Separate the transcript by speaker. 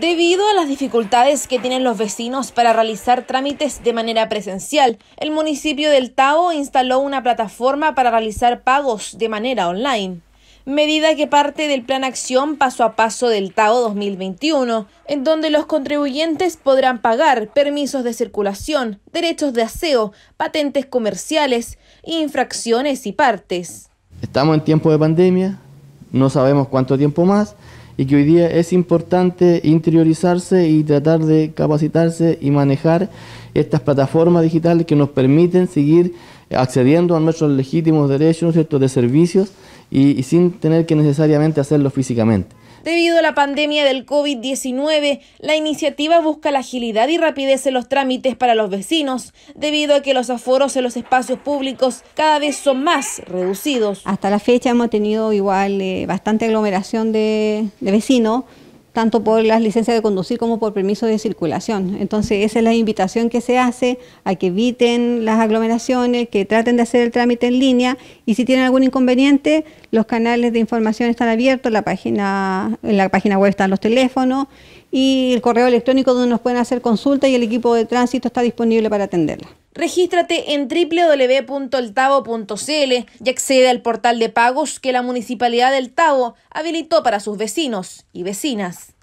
Speaker 1: Debido a las dificultades que tienen los vecinos para realizar trámites de manera presencial, el municipio del Tao instaló una plataforma para realizar pagos de manera online, medida que parte del Plan Acción Paso a Paso del Tao 2021, en donde los contribuyentes podrán pagar permisos de circulación, derechos de aseo, patentes comerciales, infracciones y partes.
Speaker 2: Estamos en tiempo de pandemia, no sabemos cuánto tiempo más y que hoy día es importante interiorizarse y tratar de capacitarse y manejar estas plataformas digitales que nos permiten seguir accediendo a nuestros legítimos derechos de servicios y sin tener que necesariamente hacerlo físicamente.
Speaker 1: Debido a la pandemia del COVID-19, la iniciativa busca la agilidad y rapidez en los trámites para los vecinos, debido a que los aforos en los espacios públicos cada vez son más
Speaker 3: reducidos. Hasta la fecha hemos tenido igual eh, bastante aglomeración de vecinos tanto por las licencias de conducir como por permiso de circulación. Entonces, esa es la invitación que se hace a que eviten las aglomeraciones, que traten de hacer el trámite en línea y si tienen algún inconveniente, los canales de información están abiertos, la página, en la página web están los teléfonos y el correo electrónico donde nos pueden hacer consulta y el equipo de tránsito está disponible para atenderla.
Speaker 1: Regístrate en www.eltavo.cl y accede al portal de pagos que la Municipalidad del Tavo habilitó para sus vecinos y vecinas.